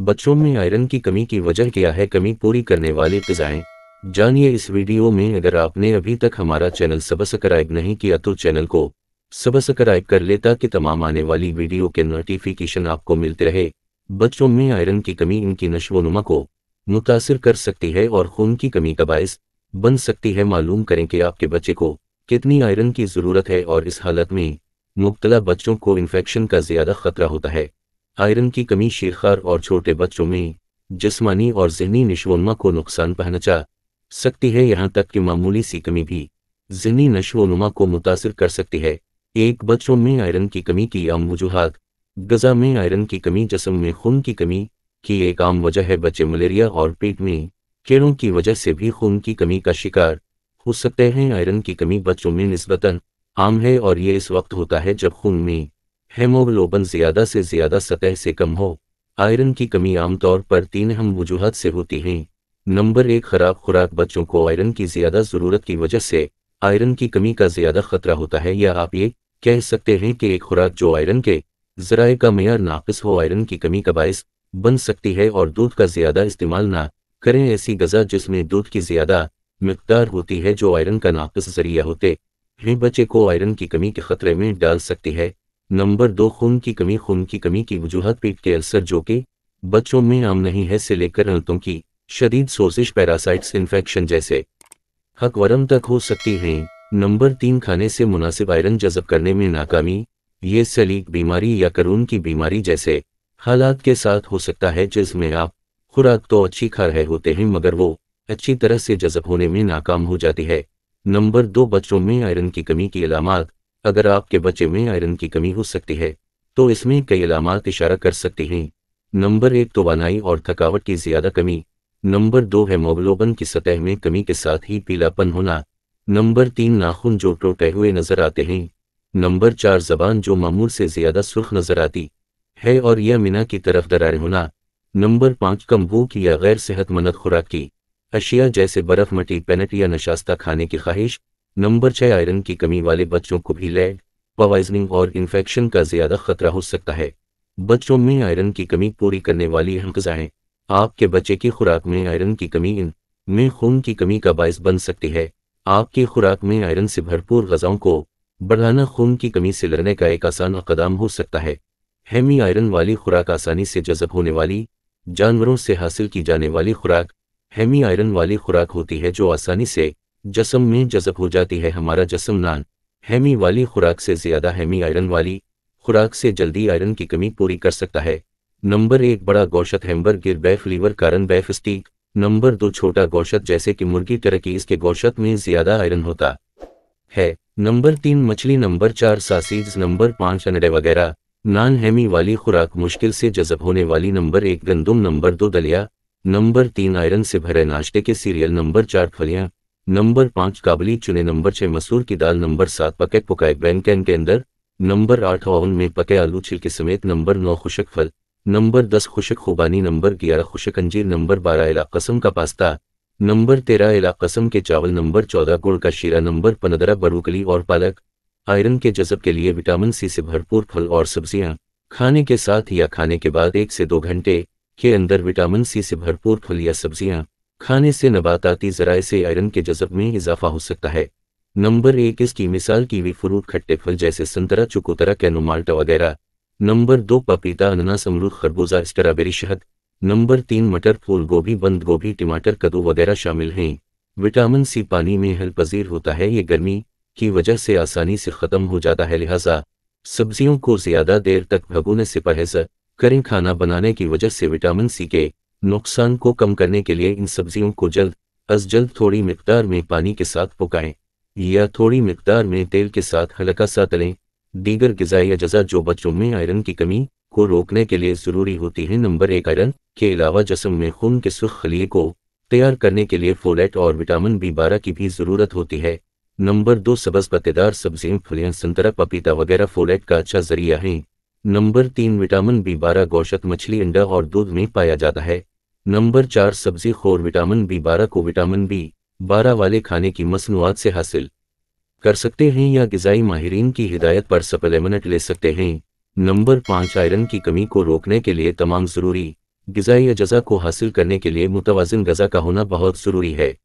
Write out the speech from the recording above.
बच्चों में आयरन की कमी की वजह क्या है कमी पूरी करने वाली पिज़ाएं जानिए इस वीडियो में अगर आपने अभी तक हमारा चैनल सब्सक्राइब नहीं किया तो चैनल को सब्सक्राइब कर ले ताकि तमाम आने वाली वीडियो के नोटिफिकेशन आपको मिलते रहे बच्चों में आयरन की कमी इनकी नशोनुमा को मुतासर कर सकती है और खून की कमी का बायस बन सकती है मालूम करें कि आपके बच्चे को कितनी आयरन की ज़रूरत है और इस हालत में मुबतला बच्चों को इन्फेक्शन का ज़्यादा खतरा होता है आयरन की कमी शेखार और छोटे बच्चों में जिस्मानी और जहनी नशोनुमा को नुकसान पहुंचा सकती है यहाँ तक कि मामूली सी कमी भी जहनी नशोनुमा को मुतासर कर सकती है एक बच्चों में आयरन की कमी की आम वजूहत गजा में आयरन की कमी जसम में खून की कमी की एक आम वजह है बच्चे मलेरिया और पेट में कीड़ों की वजह से भी खून की कमी का शिकार हो सकते हैं आयरन की कमी बच्चों में नस्बता आम है और ये इस वक्त होता है जब खून में हेमोग्लोबन ज्यादा से ज्यादा सतह से कम हो आयरन की कमी आमतौर पर तीन अहम वजूहत से होती है नंबर एक खराब खुराक बच्चों को आयरन की ज्यादा जरूरत की वजह से आयरन की कमी का ज्यादा खतरा होता है या आप ये कह सकते हैं कि एक खुराक जो आयरन के जराए का मैार नाकस हो आयरन की कमी का बायस बन सकती है और दूध का ज्यादा इस्तेमाल ना करें ऐसी गजा जिसमें दूध की ज्यादा मकदार होती है जो आयरन का नाकस जरिया होते हैं बच्चे को आयरन की कमी के खतरे में डाल सकती है नंबर दो खून की कमी खून की कमी की वजूहत पेट के अल्सर जो कि बच्चों में आम नहीं है से लेकर अल्तों की शदीद सोजिश पैरासाइट्स इन्फेक्शन जैसे हकवरम तक हो सकती हैं नंबर तीन खाने से मुनासिब आयरन जजब करने में नाकामी ये सलीक बीमारी या करून की बीमारी जैसे हालात के साथ हो सकता है जिसमें आप खुराक तो अच्छी खा रहे होते हैं मगर वो अच्छी तरह से जजब होने में नाकाम हो जाती है नंबर दो बच्चों में आयरन की कमी की अलामत अगर आपके बच्चे में आयरन की कमी हो सकती है तो इसमें कई अलामत इशारा कर सकती हैं नंबर एक तो बनाई और थकावट की ज्यादा कमी नंबर दो हेमोग्लोबन की सतह में कमी के साथ ही पीलापन होना नंबर तीन नाखून जो टोटे हुए नजर आते हैं नंबर चार जबान जो मामूल से ज्यादा सुर्ख नजर आती है और यह मीना की तरफ दरार होना नंबर पाँच कम भूख या गैर सेहतमंद खुराक की अशिया जैसे बर्फ मटी पेनट या नशास्ता खाने की ख्वाहिश नंबर छह आयरन की कमी वाले बच्चों को भी लेड पवाइजनिंग और इन्फेक्शन का ज्यादा खतरा हो सकता है बच्चों में आयरन की कमी पूरी करने वाली अहम गजाएं आपके बच्चे की खुराक में आयरन की कमी इन में खून की कमी का बायस बन सकती है आपकी खुराक में आयरन से भरपूर गजाओं को बढ़ाना खून की कमी से लड़ने का एक आसान कदम हो सकता है हेमी आयरन वाली खुराक आसानी से जजब होने वाली जानवरों से हासिल की जाने वाली खुराक हेमी आयरन वाली खुराक होती है जो आसानी से जसम में जजब हो जाती है हमारा जसम नान हैमी वाली खुराक से ज़्यादा हैमी आयरन वाली खुराक से जल्दी आयरन की कमी पूरी कर सकता है नंबर एक बड़ा गौशत हैम्बर गिर बैफ लीवर कारण बैफ स्टीक नंबर दो छोटा गौशत जैसे कि मुर्गी तरकी इसके गौशत में ज़्यादा आयरन होता है नंबर तीन मछली नंबर चार सासीज नंबर पाँच अनडे वगैरह नान हैमी वाली खुराक मुश्किल से जजब होने वाली नंबर एक गंदुम नंबर दो दलिया नंबर तीन आयरन से भरे नाश्ते के सीरियल नंबर चार फलियां नंबर पाँच काबली चुने नंबर छह मसूर की दाल नंबर सात पके पकाए बैंकन के अंदर नंबर आठ ओवन में पके आलू छिलके समेत नंबर नौ खुशक फल नंबर दस खुशक खुबानी नंबर ग्यारह खुशक अंजीर नंबर बारह इला कसम का पास्ता नंबर तेरह इला कसम के चावल नंबर चौदह गुड़ का शीरा नंबर पंद्रह बरूकली और पालक आयरन के जजब के लिए विटामिन सी से भरपूर फल और सब्जियां खाने के साथ या खाने के बाद एक से दो घंटे के अंदर विटामिन सी से भरपूर फल या सब्जियां खाने से नबाताती जराए से आयरन के जज्ब में इजाफा हो सकता है नंबर एक इसकी मिसाल कीवी फ्रूट खट्टे फल जैसे संतरा चुकोतरा कैनोमाल्टा वगैरह नंबर दो पपीता अनानास अमरूद खरबूजा स्ट्राबेरी शहद नंबर तीन मटर फूल गोभी बंद गोभी टमाटर कद्दू वगैरह शामिल हैं विटामिन सी पानी में हल पजीर होता है ये गर्मी की वजह से आसानी से ख़त्म हो जाता है लिहाजा सब्जियों को ज़्यादा देर तक भगोने से परहेज करें खाना बनाने की वजह से विटामिन सी के नुकसान को कम करने के लिए इन सब्जियों को जल्द अज जल्द थोड़ी मकदार में पानी के साथ पकाएं या थोड़ी मकदार में तेल के साथ हल्का सा तलें दीगर गजाई अजा जो बच्चों में आयरन की कमी को रोकने के लिए ज़रूरी होती है नंबर एक आयरन के अलावा जसम में खून के सुख खलिए को तैयार करने के लिए फोलेट और विटामिन बी बारह की भी ज़रूरत होती है नंबर दो सबस पत्तेदार सब्जियां फलियां संतरा पपीता वगैरह फोलेट का अच्छा जरिया है नंबर तीन विटामिन बी बारह गौशत मछली अंडा और दूध में पाया जाता है नंबर चार सब्जी खोर विटामिन बी बारह को विटामिन बी बारह वाले खाने की मसनूआत से हासिल कर सकते हैं या गजाई माहरीन की हिदायत पर सप्लीमेंट ले सकते हैं नंबर पाँच आयरन की कमी को रोकने के लिए तमाम ज़रूरी गजाई अजा को हासिल करने के लिए मुतवाजन गजा का होना बहुत ज़रूरी है